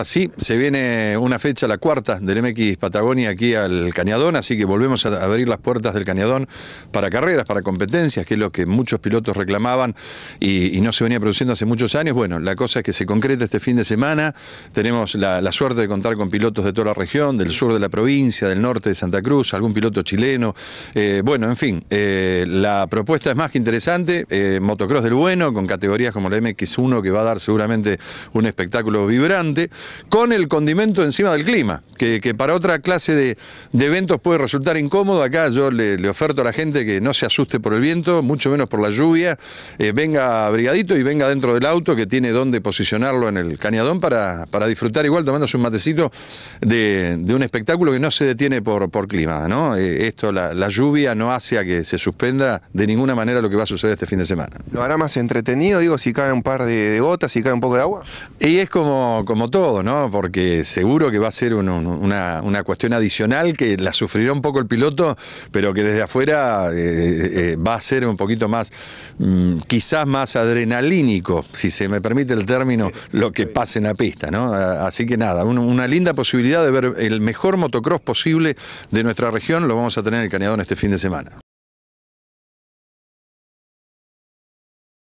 Ah, sí, se viene una fecha, la cuarta del MX Patagonia aquí al Cañadón, así que volvemos a abrir las puertas del Cañadón para carreras, para competencias, que es lo que muchos pilotos reclamaban y, no se venía produciendo hace muchos años. Bueno, la cosa es que se concreta este fin de semana, tenemos la, suerte de contar con pilotos de toda la región, del sur de la provincia, del norte de Santa Cruz, algún piloto chileno, eh, bueno, en fin, eh, la propuesta es más que interesante, eh, motocross del bueno, con categorías como la MX1 que va a dar seguramente un espectáculo vibrante con el condimento encima del clima, que, para otra clase de, eventos puede resultar incómodo. Acá yo le, oferto a la gente que no se asuste por el viento, mucho menos por la lluvia, eh, venga abrigadito y venga dentro del auto que tiene donde posicionarlo en el cañadón para, disfrutar igual tomándose un matecito de, un espectáculo que no se detiene por, clima. ¿no? Eh, esto, la, lluvia no hace a que se suspenda de ninguna manera lo que va a suceder este fin de semana. ¿Lo hará más entretenido, digo, si cae un par de, de gotas, si cae un poco de agua? Y es como todo. ¿no? Porque seguro que va a ser una, cuestión adicional que la sufrirá un poco el piloto, pero que desde afuera eh, eh, eh, va a ser un poquito más, mm, quizás más adrenalínico, si se me permite el término, lo que pase en la pista, ¿no? Así que nada, una linda posibilidad de ver el mejor motocross posible de nuestra región, lo vamos a tener en el Cañadón este fin de semana.